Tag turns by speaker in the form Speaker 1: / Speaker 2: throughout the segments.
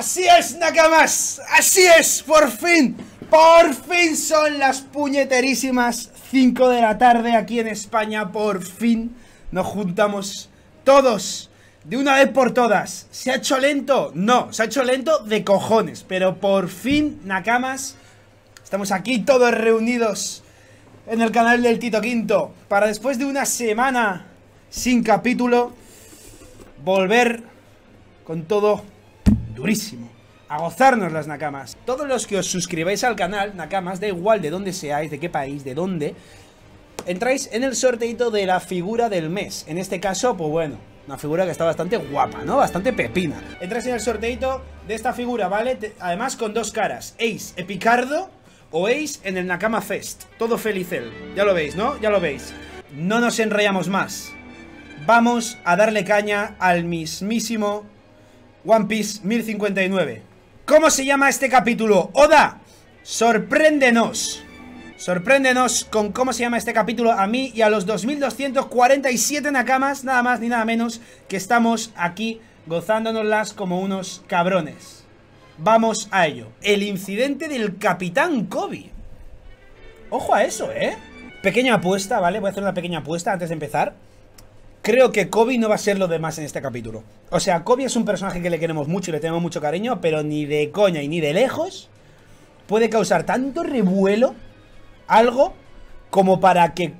Speaker 1: Así es, Nakamas. Así es, por fin. Por fin son las puñeterísimas 5 de la tarde aquí en España. Por fin nos juntamos todos. De una vez por todas. ¿Se ha hecho lento? No, se ha hecho lento de cojones. Pero por fin, Nakamas, estamos aquí todos reunidos en el canal del Tito Quinto. Para después de una semana sin capítulo, volver con todo durísimo. A gozarnos las nakamas. Todos los que os suscribáis al canal, nakamas, da igual de dónde seáis, de qué país, de dónde, entráis en el sorteito de la figura del mes. En este caso, pues bueno, una figura que está bastante guapa, ¿no? Bastante pepina. Entráis en el sorteito de esta figura, ¿vale? además con dos caras. Ace Epicardo o Ace en el Nakama Fest. Todo felicel. Ya lo veis, ¿no? Ya lo veis. No nos enrollamos más. Vamos a darle caña al mismísimo One Piece 1059. ¿Cómo se llama este capítulo? Oda, sorpréndenos. Sorpréndenos con cómo se llama este capítulo a mí y a los 2247 nakamas, nada más ni nada menos, que estamos aquí gozándonoslas como unos cabrones. Vamos a ello. El incidente del Capitán Kobe. Ojo a eso, ¿eh? Pequeña apuesta, ¿vale? Voy a hacer una pequeña apuesta antes de empezar. Creo que Kobe no va a ser lo demás en este capítulo. O sea, Kobe es un personaje que le queremos mucho y le tenemos mucho cariño, pero ni de coña y ni de lejos puede causar tanto revuelo algo como para que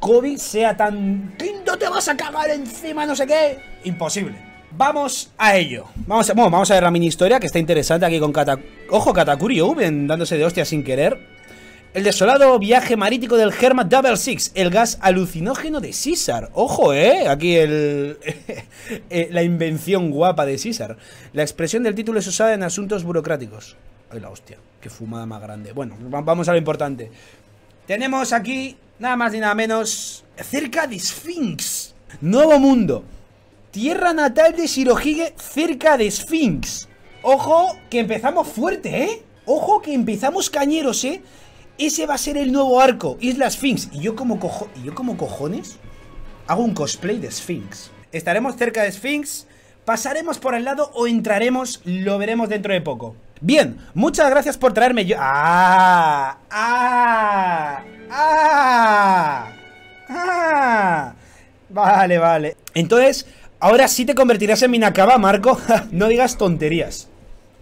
Speaker 1: Kobe sea tan... Tinto te vas a cagar encima, no sé qué! Imposible. Vamos a ello. Vamos a, vamos a ver la mini historia que está interesante aquí con Katakuri. Ojo, Katakuri Uben dándose de hostia sin querer. El desolado viaje marítico del Germa Double Six, el gas alucinógeno de César. Ojo, ¿eh? Aquí el, eh, la invención guapa de César. La expresión del título es usada en asuntos burocráticos. Ay, la hostia, qué fumada más grande. Bueno, vamos a lo importante. Tenemos aquí, nada más ni nada menos, cerca de Sphinx. Nuevo mundo. Tierra natal de Shirohige, cerca de Sphinx. Ojo, que empezamos fuerte, ¿eh? Ojo, que empezamos cañeros, ¿eh? ese va a ser el nuevo arco, Isla Sphinx. Y yo como, cojo y yo como cojones hago un cosplay de Sphinx. Estaremos cerca de Sphinx, pasaremos por el lado o entraremos, lo veremos dentro de poco. Bien, muchas gracias por traerme yo... ¡Ah! ¡Ah! ¡Ah! ¡Ah! Vale, vale. Entonces, ahora sí te convertirás en Minakaba, Marco. no digas tonterías.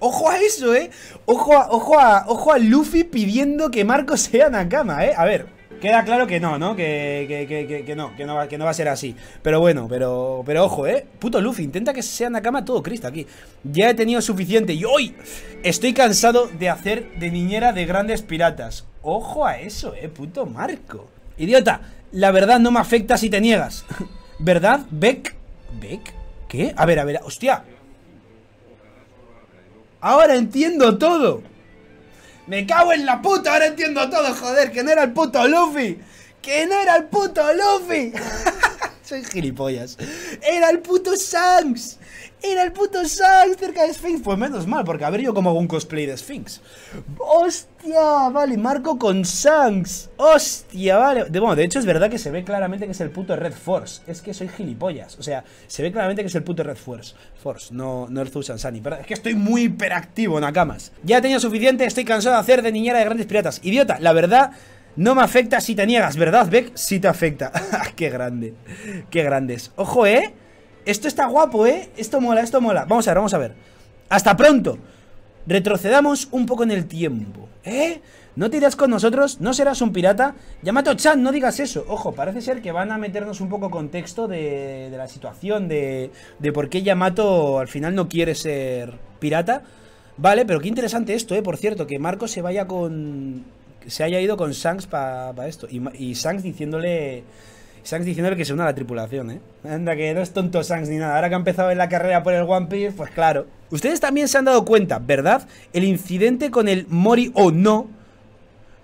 Speaker 1: Ojo a eso, ¿eh? Ojo a, ojo a, ojo a Luffy pidiendo que Marco sea Nakama, ¿eh? A ver, queda claro que no, ¿no? Que, que, que, no, que no, va, que no va a ser así. Pero bueno, pero, pero ojo, ¿eh? Puto Luffy, intenta que sea Nakama todo Cristo aquí. Ya he tenido suficiente y hoy estoy cansado de hacer de niñera de grandes piratas. Ojo a eso, ¿eh? Puto Marco. Idiota, la verdad no me afecta si te niegas. ¿Verdad, Beck? ¿Beck? ¿Qué? A ver, a ver, hostia Ahora entiendo todo. Me cago en la puta, ahora entiendo todo, joder, que no era el puto Luffy. Que no era el puto Luffy. Soy gilipollas. Era el puto Shanks. Era el puto Shanks cerca de Sphinx. Pues menos mal, porque a ver yo como hago un cosplay de Sphinx. ¡Hostia! Vale, marco con Shanks. ¡Hostia! Vale. De, bueno, de hecho es verdad que se ve claramente que es el puto Red Force. Es que soy gilipollas. O sea, se ve claramente que es el puto Red Force. Force, no, no el Zusan Sunny. es que estoy muy hiperactivo, Nakamas. Ya tenía suficiente, estoy cansado de hacer de niñera de grandes piratas. Idiota, la verdad... No me afecta si te niegas, ¿verdad, Beck? si te afecta. ¡Qué grande! ¡Qué grandes! ¡Ojo, eh! Esto está guapo, ¿eh? Esto mola, esto mola. Vamos a ver, vamos a ver. ¡Hasta pronto! Retrocedamos un poco en el tiempo. ¿Eh? No te irás con nosotros, no serás un pirata. Yamato Chan, no digas eso. Ojo, parece ser que van a meternos un poco contexto de, de la situación, de, de por qué Yamato al final no quiere ser pirata. Vale, pero qué interesante esto, ¿eh? Por cierto, que Marco se vaya con se haya ido con Shanks para esto. Y, y Shanks diciéndole. Shanks diciéndole que se una a la tripulación, ¿eh? Anda, que no es tonto Shanks ni nada. Ahora que ha empezado en la carrera por el One Piece, pues claro. Ustedes también se han dado cuenta, ¿verdad? El incidente con el Mori o no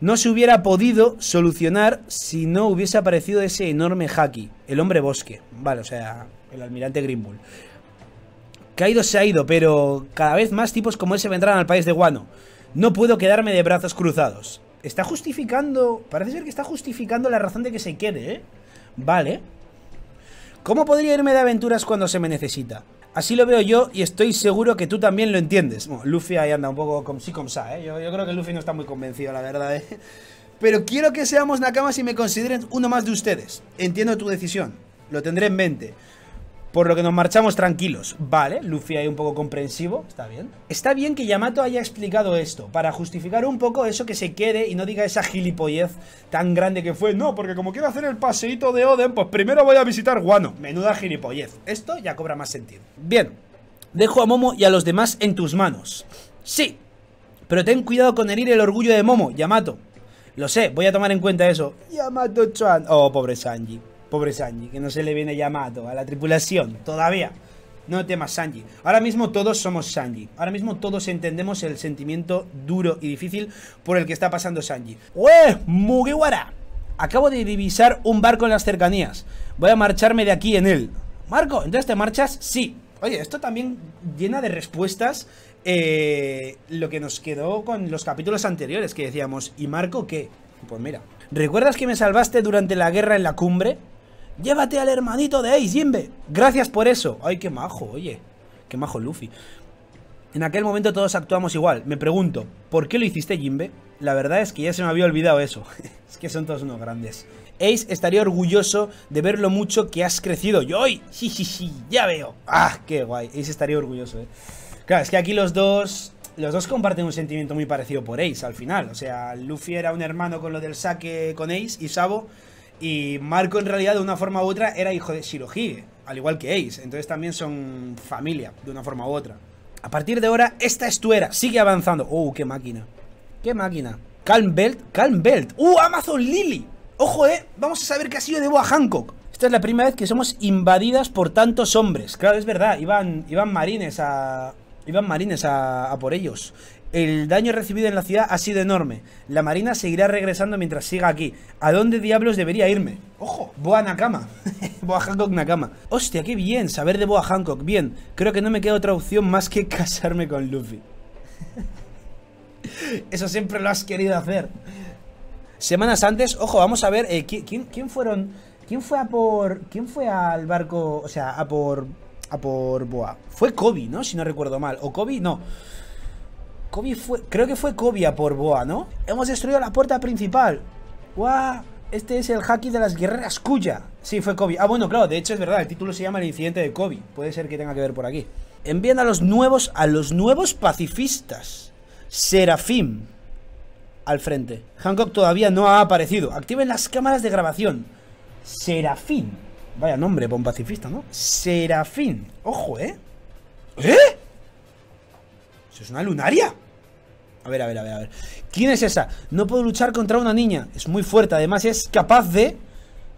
Speaker 1: no se hubiera podido solucionar si no hubiese aparecido ese enorme haki, el hombre bosque. Vale, o sea, el almirante ha Caído se ha ido, pero cada vez más tipos como ese vendrán al país de Guano. No puedo quedarme de brazos cruzados. Está justificando... Parece ser que está justificando la razón de que se quede, ¿eh? Vale. ¿Cómo podría irme de aventuras cuando se me necesita? Así lo veo yo y estoy seguro que tú también lo entiendes. Luffy ahí anda un poco como sí, como sa, ¿eh? Yo, yo, creo que Luffy no está muy convencido, la verdad, ¿eh? Pero quiero que seamos nakamas y me consideren uno más de ustedes. Entiendo tu decisión. Lo tendré en mente. Por lo que nos marchamos tranquilos. Vale, Luffy ahí un poco comprensivo. Está bien. Está bien que Yamato haya explicado esto. Para justificar un poco eso que se quede y no diga esa gilipollez tan grande que fue. No, porque como quiero hacer el paseíto de Oden, pues primero voy a visitar Guano. Menuda gilipollez. Esto ya cobra más sentido. Bien. Dejo a Momo y a los demás en tus manos. Sí. Pero ten cuidado con herir el orgullo de Momo, Yamato. Lo sé, voy a tomar en cuenta eso. Yamato-chan. Oh, pobre Sanji. Pobre Sanji, que no se le viene llamado a la tripulación todavía. No temas, Sanji. Ahora mismo todos somos Sanji. Ahora mismo todos entendemos el sentimiento duro y difícil por el que está pasando Sanji. ¡Ueh! ¡Mugiwara! Acabo de divisar un barco en las cercanías. Voy a marcharme de aquí en él. Marco, ¿entonces te marchas? Sí. Oye, esto también llena de respuestas eh, lo que nos quedó con los capítulos anteriores que decíamos. ¿Y Marco qué? Pues mira. ¿Recuerdas que me salvaste durante la guerra en la cumbre? Llévate al hermanito de Ace, Jimbe. Gracias por eso. Ay, qué majo, oye. Qué majo Luffy. En aquel momento todos actuamos igual. Me pregunto, ¿por qué lo hiciste, Jimbe? La verdad es que ya se me había olvidado eso. es que son todos unos grandes. Ace estaría orgulloso de ver lo mucho que has crecido. Yo hoy, sí, sí, sí, ya veo. Ah, qué guay. Ace estaría orgulloso, eh. Claro, es que aquí los dos los dos comparten un sentimiento muy parecido por Ace al final. O sea, Luffy era un hermano con lo del saque con Ace y Sabo y Marco, en realidad, de una forma u otra, era hijo de Shirohige, al igual que Ace. Entonces también son familia, de una forma u otra. A partir de ahora, esta estuera Sigue avanzando. ¡Uh, qué máquina! ¡Qué máquina! Calm Belt, Calm Belt. ¡Uh, Amazon Lily! Ojo, eh, vamos a saber qué ha sido de Boa Hancock. Esta es la primera vez que somos invadidas por tantos hombres. Claro, es verdad, iban, iban marines a... Iban marines a, a por ellos. El daño recibido en la ciudad ha sido enorme. La marina seguirá regresando mientras siga aquí. ¿A dónde diablos debería irme? ¡Ojo! Boa Nakama. Boa Hancock Nakama. Hostia, qué bien saber de Boa Hancock. Bien, creo que no me queda otra opción más que casarme con Luffy. Eso siempre lo has querido hacer. Semanas antes, ojo, vamos a ver eh, ¿quién, fueron. ¿Quién fue a por. ¿Quién fue al barco? O sea, a por. A por Boa. Fue Kobe, ¿no? Si no recuerdo mal. O Kobe, no. Kobe fue, creo que fue Kobe por Boa, ¿no? Hemos destruido la puerta principal. ¡Guau! Este es el haki de las guerreras Kuya. Sí, fue Kobe. Ah, bueno, claro, de hecho es verdad, el título se llama El incidente de Kobe. Puede ser que tenga que ver por aquí. Envían a los nuevos, a los nuevos pacifistas. Serafim al frente. Hancock todavía no ha aparecido. Activen las cámaras de grabación. Serafín. Vaya nombre para pacifista, ¿no? Serafín. Ojo, ¿eh? ¿Eh? es una lunaria. A ver, a ver, a ver, a ver. ¿Quién es esa? No puedo luchar contra una niña. Es muy fuerte. Además, es capaz de.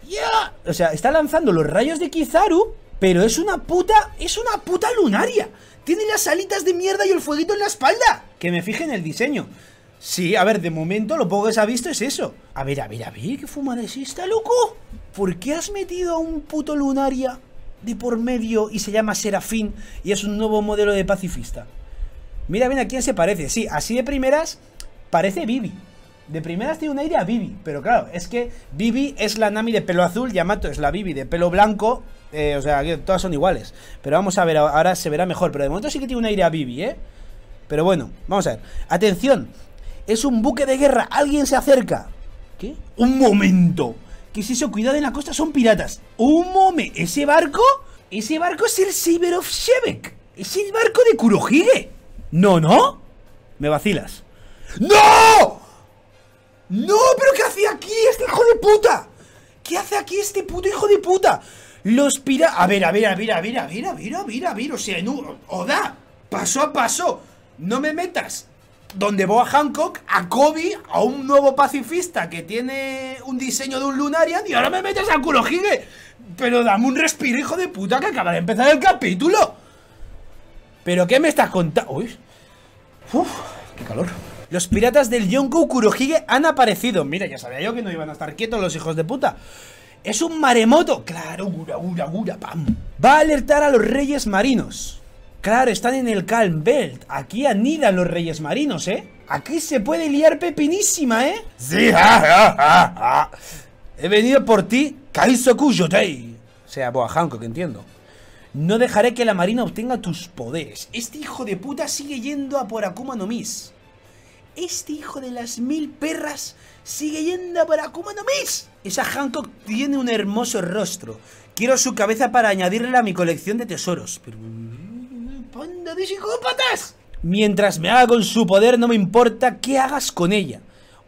Speaker 1: ¡Ya! O sea, está lanzando los rayos de Kizaru. Pero es una puta. Es una puta lunaria. Tiene las alitas de mierda y el fueguito en la espalda. Que me fije en el diseño. Sí, a ver, de momento lo poco que se ha visto es eso. A ver, a ver, a ver, ¿qué fumada es loco? ¿Por qué has metido a un puto lunaria de por medio y se llama Serafín y es un nuevo modelo de pacifista? Mira bien a quién se parece. Sí, así de primeras parece Bibi De primeras tiene un aire a Bibi pero claro, es que Bibi es la Nami de pelo azul, Yamato es la Bibi de pelo blanco, eh, o sea, que todas son iguales. Pero vamos a ver, ahora se verá mejor, pero de momento sí que tiene un aire a Vivi, ¿eh? Pero bueno, vamos a ver. Atención, es un buque de guerra, alguien se acerca. ¿Qué? Un momento. ¿Qué es eso? Cuidado en la costa, son piratas. Un momento, ¿ese barco? Ese barco es el Cyber of Shebek. Es el barco de Kurohige. No, no. Me vacilas. ¡No! ¡No! ¿Pero qué hace aquí este hijo de puta? ¿Qué hace aquí este puto hijo de puta? Los pira... A ver, a ver, a ver, a ver, a ver, a ver, a ver, a ver. O sea, en un... Oda, paso a paso. No me metas. Donde voy a Hancock, a Kobe, a un nuevo pacifista que tiene un diseño de un Lunarian y ahora me metes a Kurohige. Pero dame un respiro, hijo de puta, que acaba de empezar el capítulo. ¿Pero qué me estás contando? Uy. Uf, qué calor. Los piratas del Yonko Kurohige han aparecido. Mira, ya sabía yo que no iban a estar quietos los hijos de puta. ¡Es un maremoto! Claro, gura, gura, gura, pam. Va a alertar a los reyes marinos. Claro, están en el Calm Belt. Aquí anidan los reyes marinos, ¿eh? Aquí se puede liar pepinísima, ¿eh? Sí, ja, ja, ja, He venido por ti, Kaisoku Yotei. O sea, Boa que entiendo. No dejaré que la marina obtenga tus poderes. Este hijo de puta sigue yendo a por Akuma no Mis. Este hijo de las mil perras sigue yendo a por Akuma no Mis. Esa Hancock tiene un hermoso rostro. Quiero su cabeza para añadirle a mi colección de tesoros. Pero... ¡Panda de psicópatas! Mientras me haga con su poder, no me importa qué hagas con ella.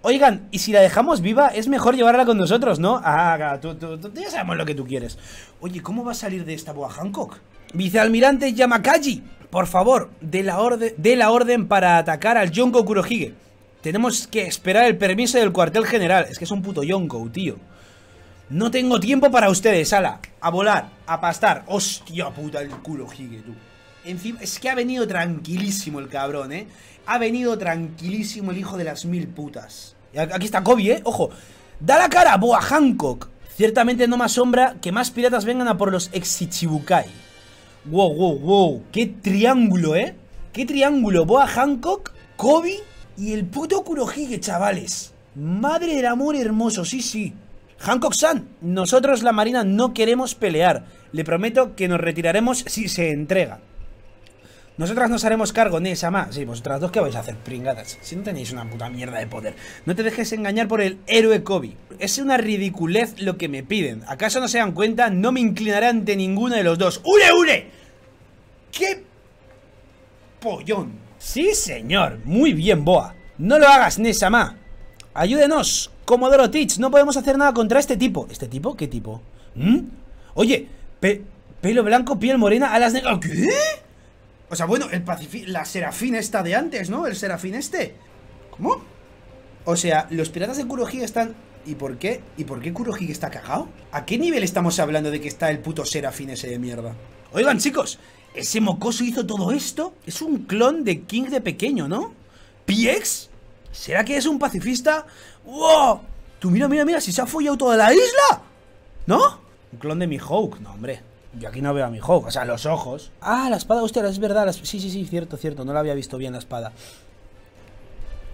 Speaker 1: Oigan, y si la dejamos viva, es mejor llevarla con nosotros, ¿no? Ah, tú, ya sabemos lo que tú quieres. Oye, ¿cómo va a salir de esta Boa Hancock? Vicealmirante Yamakaji, por favor, de la, de la orden para atacar al Yonko Kurohige. Tenemos que esperar el permiso del cuartel general. Es que es un puto Yonko, tío. No tengo tiempo para ustedes, ala. A volar, a pastar. Hostia puta, el Kurohige, tú. Encima, es que ha venido tranquilísimo el cabrón, ¿eh? Ha venido tranquilísimo el hijo de las mil putas. aquí está Kobe, ¿eh? Ojo. Da la cara, Boa Hancock. Ciertamente no me asombra que más piratas vengan a por los Exichibukai. Wow, wow, wow. Qué triángulo, ¿eh? Qué triángulo. Boa Hancock, Kobe y el puto Kurohige, chavales. Madre del amor hermoso, sí, sí. Hancock-san, nosotros la marina no queremos pelear. Le prometo que nos retiraremos si se entrega. Nosotras nos haremos cargo, Nesama. Sí, vosotras dos, ¿qué vais a hacer, pringadas? Si no tenéis una puta mierda de poder. No te dejes engañar por el héroe Kobe. Es una ridiculez lo que me piden. ¿Acaso no se dan cuenta? No me inclinaré ante ninguno de los dos. ¡Ure, ure! ¡Qué pollón! Sí, señor. Muy bien, Boa. No lo hagas, Nesama. Ayúdenos, Comodoro Teach. No podemos hacer nada contra este tipo. ¿Este tipo? ¿Qué tipo? ¿Mm? Oye, pelo blanco, piel morena, alas negras... ¿Qué? O sea, bueno, el la Serafín esta de antes, ¿no? El Serafín este. ¿Cómo? O sea, los piratas de Kurohige están... ¿Y por qué? ¿Y por qué Kurohige está cagado? ¿A qué nivel estamos hablando de que está el puto Serafín ese de mierda? Oigan, chicos, ese mocoso hizo todo esto. Es un clon de King de pequeño, ¿no? ¿Piex? ¿Será que es un pacifista? ¡Wow! Tú mira, mira, mira, si se ha follado toda la isla. ¿No? Un clon de Mihawk. No, hombre. Yo aquí no veo a mi Hawk, o sea, los ojos. Ah, la espada, hostia, es verdad. Sí, sí, sí, cierto, cierto. No la había visto bien la espada.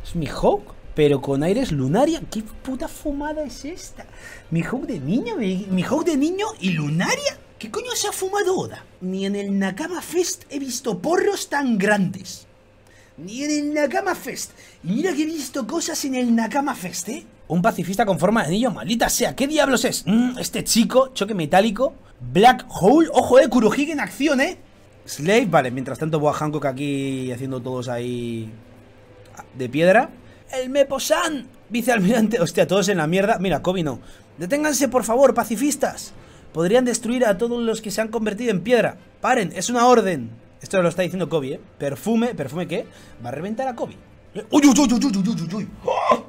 Speaker 1: Es mi Hawk, pero con aires lunaria. ¿Qué puta fumada es esta? Mi Hawk de niño, mi, Hawk de niño y lunaria. ¿Qué coño se ha fumado Oda? Ni en el Nakama Fest he visto porros tan grandes. Ni en el Nakama Fest. Y mira que he visto cosas en el Nakama Fest, ¿eh? Un pacifista con forma de anillo, maldita sea. ¿Qué diablos es? Mm, este chico, choque metálico. Black Hole. Ojo, eh, Kurohige en acción, eh. Slave, vale, mientras tanto voy a Hancock aquí haciendo todos ahí de piedra. El Meposan, vicealmirante, hostia, todos en la mierda. Mira, Kobe no. Deténganse, por favor, pacifistas. Podrían destruir a todos los que se han convertido en piedra. Paren, es una orden. Esto lo está diciendo Kobe, ¿eh? Perfume, ¿perfume qué? Va a reventar a Kobe. Eh, ¡Uy, uy, uy, uy, uy, uy, uy! uy!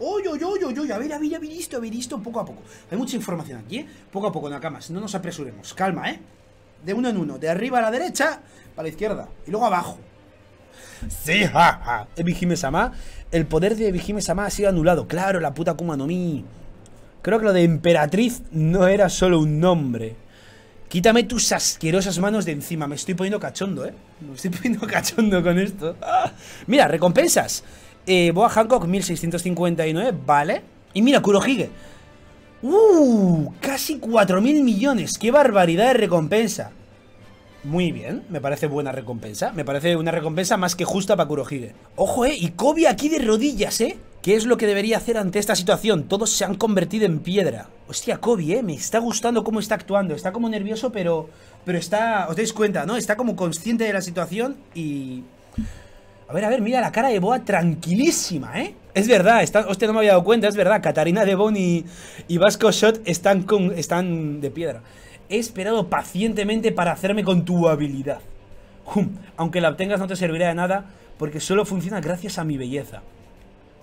Speaker 1: Oye, yo yo oye, A ver, a ver, a ver esto, a ver esto, poco a poco. Hay mucha información aquí, ¿eh? Poco a poco, Nakamas, no nos apresuremos. Calma, ¿eh? De uno en uno, de arriba a la derecha, para la izquierda, y luego abajo. Sí, ja, ja. Ebihime Sama, el poder de Ebihime Sama ha sido anulado. Claro, la puta kumanomi Creo que lo de emperatriz no era solo un nombre. Quítame tus asquerosas manos de encima. Me estoy poniendo cachondo, ¿eh? Me estoy poniendo cachondo con esto. Mira, recompensas. Eh, Boa Hancock, 1659, vale. Y mira, Kurohige. ¡Uh! Casi 4.000 millones. ¡Qué barbaridad de recompensa! Muy bien, me parece buena recompensa. Me parece una recompensa más que justa para Kurohige. Ojo, eh, y Kobe aquí de rodillas, eh. ¿Qué es lo que debería hacer ante esta situación? Todos se han convertido en piedra. Hostia, Kobe, eh, me está gustando cómo está actuando. Está como nervioso, pero. Pero está. Os dais cuenta, ¿no? Está como consciente de la situación y. A ver, a ver, mira la cara de Boa tranquilísima, ¿eh? Es verdad, está, hostia, no me había dado cuenta, es verdad. Catarina de y, y Vasco Shot están, con, están de piedra. He esperado pacientemente para hacerme con tu habilidad. aunque la obtengas no te servirá de nada, porque solo funciona gracias a mi belleza.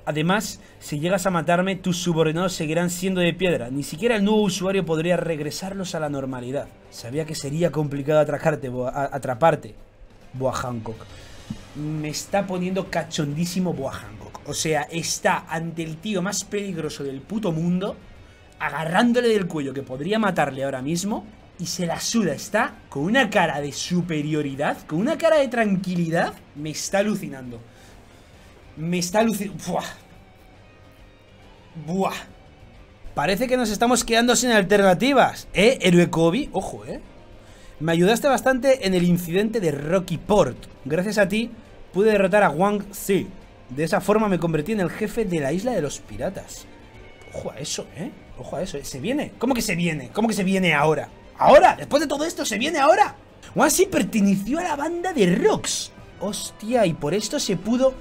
Speaker 1: Además, si llegas a matarme, tus subordinados seguirán siendo de piedra. Ni siquiera el nuevo usuario podría regresarlos a la normalidad. Sabía que sería complicado atraparte, Boa Hancock me está poniendo cachondísimo Boa Hancock. O sea, está ante el tío más peligroso del puto mundo, agarrándole del cuello que podría matarle ahora mismo, y se la suda, está con una cara de superioridad, con una cara de tranquilidad, me está alucinando. Me está alucinando. Buah. Buah. Parece que nos estamos quedando sin alternativas, ¿eh, héroe Kobe? Ojo, ¿eh? Me ayudaste bastante en el incidente de Rocky Port. Gracias a ti pude derrotar a Wang Zi. De esa forma me convertí en el jefe de la isla de los piratas. Ojo a eso, ¿eh? Ojo a eso. ¿eh? ¿Se viene? ¿Cómo que se viene? ¿Cómo que se viene ahora? ¿Ahora? ¿Después de todo esto se viene ahora? Wang Zi perteneció a la banda de Rocks. Hostia, y por esto se pudo...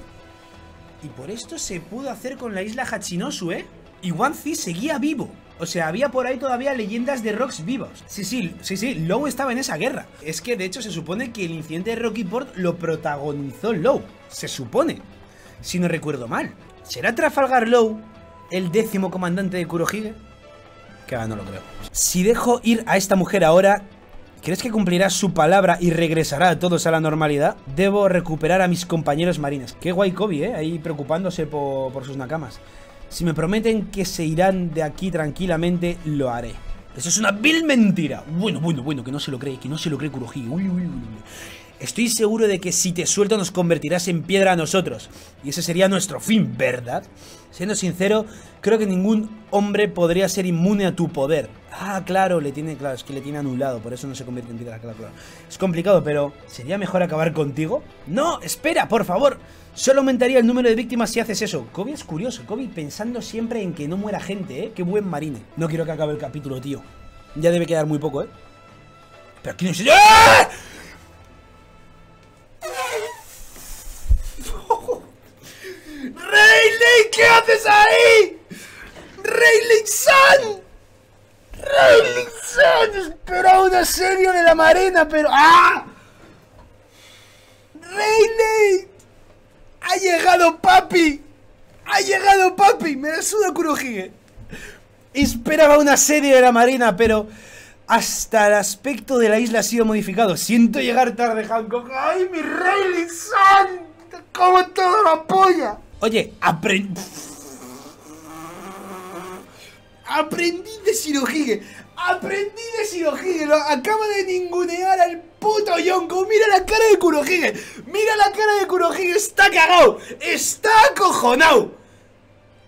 Speaker 1: Y por esto se pudo hacer con la isla Hachinosu, ¿eh? Y Wang Zi seguía vivo. O sea, había por ahí todavía leyendas de Rocks vivos. Sí, sí, sí, sí, Lowe estaba en esa guerra. Es que de hecho se supone que el incidente de Rockyport lo protagonizó Lowe. Se supone. Si no recuerdo mal. ¿Será Trafalgar Lowe el décimo comandante de Kurohige? Que no lo creo. Si dejo ir a esta mujer ahora, ¿crees que cumplirá su palabra y regresará a todos a la normalidad? Debo recuperar a mis compañeros marines. Qué guay Kobe, ¿eh? Ahí preocupándose por, por sus nakamas. Si me prometen que se irán de aquí tranquilamente, lo haré. Eso es una vil mentira. Bueno, bueno, bueno, que no se lo cree, que no se lo cree Kurohige. Estoy seguro de que si te suelto nos convertirás en piedra a nosotros. Y ese sería nuestro fin, ¿verdad? Siendo sincero, creo que ningún hombre podría ser inmune a tu poder. Ah, claro, le tiene, claro, es que le tiene anulado, por eso no se convierte en piedra, claro, Es complicado, pero ¿sería mejor acabar contigo? No, espera, por favor. Solo aumentaría el número de víctimas si haces eso. Kobe es curioso, Kobe pensando siempre en que no muera gente, ¿eh? Qué buen marine. No quiero que acabe el capítulo, tío. Ya debe quedar muy poco, ¿eh? Pero aquí no se... ¡Ah! Es ahí! ¡Rayleigh San! ¡Rayleigh Sun! Esperaba un asedio de la marina, pero. ¡Ah! ¡Rayleigh! ¡Ha llegado papi! ¡Ha llegado papi! Me la suda Kurohige. Esperaba una asedio de la marina, pero. Hasta el aspecto de la isla ha sido modificado. Siento llegar tarde, Hancock. ¡Ay, mi Rayleigh Sun! cómo todo la polla! Oye, aprende. Aprendí de Shirohige. Aprendí de Shirohige. acaba de ningunear al puto Yonko. Mira la cara de Kurohige. Mira la cara de Kurohige. Está cagado. Está acojonado.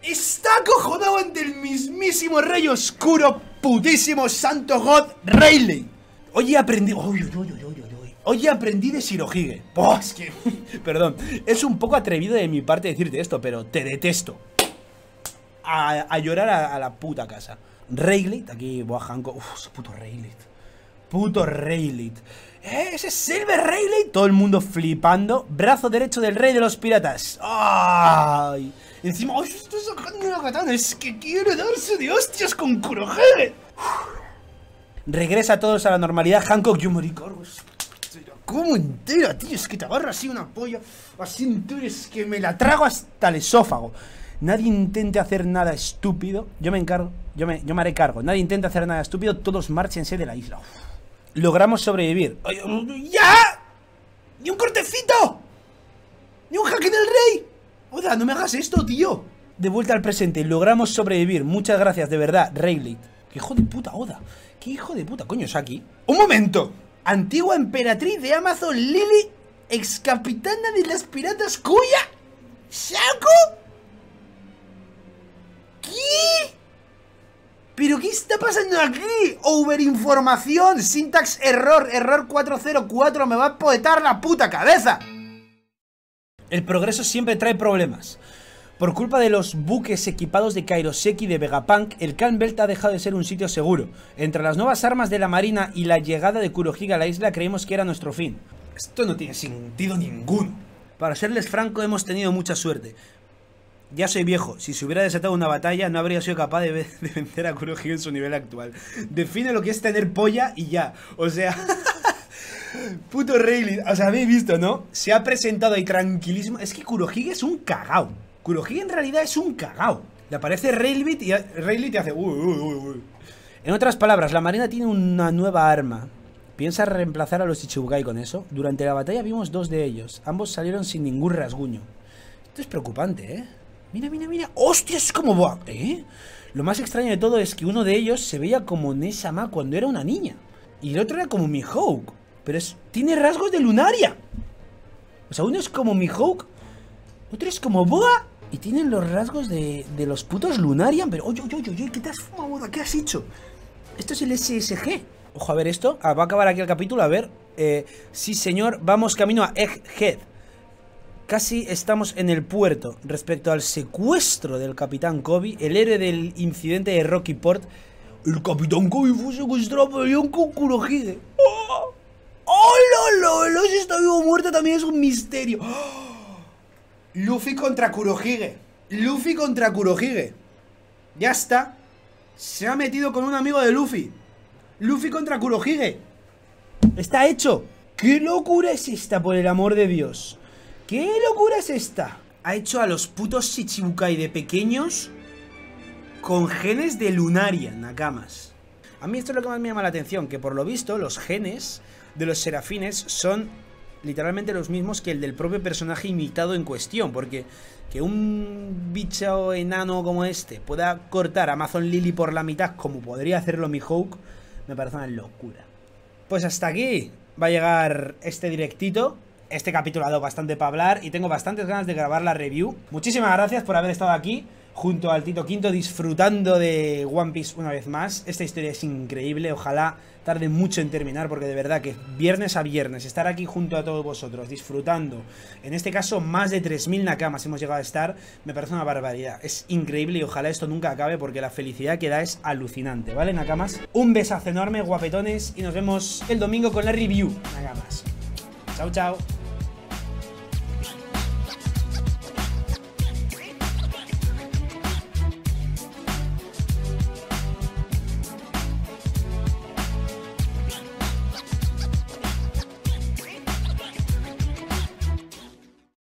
Speaker 1: Está acojonado ante el mismísimo rey oscuro, putísimo santo God Rayleigh. Oye, aprendí. Oye, aprendí de Shirohige. que... Perdón. Es un poco atrevido de mi parte decirte esto, pero te detesto a, llorar a, la puta casa. Rayleigh, aquí Boa Hancock Uf, puto Rayleigh. Puto Rayleigh. ¿Eh? ¡Ese es Silver Rayleigh! Todo el mundo flipando. Brazo derecho del rey de los piratas. ¡Ay! Encima, ¡ay! Estoy sacando una katana. Es que quiero darse de hostias con Kurohage. Regresa todos a la normalidad. Hancock, y ¿Cómo entera, tío? Es que te agarra así una polla. Así entero, Es que me la trago hasta el esófago. Nadie intente hacer nada estúpido. Yo me encargo, yo me, yo haré cargo. Nadie intente hacer nada estúpido. Todos márchense de la isla. Logramos sobrevivir. Um, ¡Ya! ¡Ni un cortecito! ¡Ni un jaque del rey! Oda, no me hagas esto, tío. De vuelta al presente, logramos sobrevivir. Muchas gracias, de verdad, Rayleigh. ¡Qué hijo de puta, Oda! ¡Qué hijo de puta, coño, Saki! ¡Un momento! Antigua emperatriz de Amazon, Lily, ex capitana de las piratas Cuya. ¿Saco? ¿Qué? ¿Pero qué está pasando aquí? Overinformación, syntax error, error 404, me va a poetar la puta cabeza. El progreso siempre trae problemas. Por culpa de los buques equipados de Kairoseki de Vegapunk, el Camp Belt ha dejado de ser un sitio seguro. Entre las nuevas armas de la marina y la llegada de Kurohiga a la isla creímos que era nuestro fin. Esto no tiene sentido ninguno. Para serles franco, hemos tenido mucha suerte. Ya soy viejo. Si se hubiera desatado una batalla, no habría sido capaz de, vencer a Kurohige en su nivel actual. Define lo que es tener polla y ya. O sea. puto Rayleigh. O sea, habéis visto, ¿no? Se ha presentado ahí tranquilísimo Es que Kurohige es un cagao. Kurohige en realidad es un cagao. Le aparece Rayleigh y Rayleigh te hace. Uy, uy, uy, uy. En otras palabras, la marina tiene una nueva arma. ¿Piensa reemplazar a los Ichibukai con eso? Durante la batalla vimos dos de ellos. Ambos salieron sin ningún rasguño. Esto es preocupante, ¿eh? Mira, mira, mira. ¡Hostia! Es como... Boa! ¿Eh? Lo más extraño de todo es que uno de ellos se veía como Nesama cuando era una niña. Y el otro era como Mihawk. Pero es, tiene rasgos de Lunaria. O sea, uno es como Mihawk. Otro es como Boa. Y tienen los rasgos de, de los putos Lunarian. Pero, oye, oye, oye, ¿qué te has fumado, ¿Qué has hecho? Esto es el SSG. Ojo, a ver esto. Ah, va a acabar aquí el capítulo. A ver. Eh, sí, señor. Vamos camino a Egghead. Casi estamos en el puerto. Respecto al secuestro del Capitán Kobe, el héroe del incidente de Rocky Port, el Capitán Kobe fue secuestrado por el Kurohige. ¡Oh! ¡Ah! ¡Oh, lo, luffy está vivo o muerto también es un misterio. ¡Ah! Luffy contra Kurohige. Luffy contra Kurohige. Ya está. Se ha metido con un amigo de Luffy. Luffy contra Kurohige. Está hecho. ¡Qué locura es esta, por el amor de Dios! ¿Qué locura es esta? Ha hecho a los putos Shichibukai de pequeños con genes de Lunaria, Nakamas. A mí esto es lo que más me llama la atención, que por lo visto los genes de los serafines son literalmente los mismos que el del propio personaje imitado en cuestión, porque que un bicho enano como este pueda cortar a Amazon Lily por la mitad como podría hacerlo Mihawk, me parece una locura. Pues hasta aquí va a llegar este directito. Este capítulo ha dado bastante para hablar y tengo bastantes ganas de grabar la review. Muchísimas gracias por haber estado aquí junto al Tito Quinto disfrutando de One Piece una vez más. Esta historia es increíble, ojalá tarde mucho en terminar porque de verdad que viernes a viernes estar aquí junto a todos vosotros disfrutando, en este caso más de 3.000 nakamas hemos llegado a estar, me parece una barbaridad. Es increíble y ojalá esto nunca acabe porque la felicidad que da es alucinante, ¿vale nakamas? Un besazo enorme, guapetones y nos vemos el domingo con la review, nakamas. Chao, chao.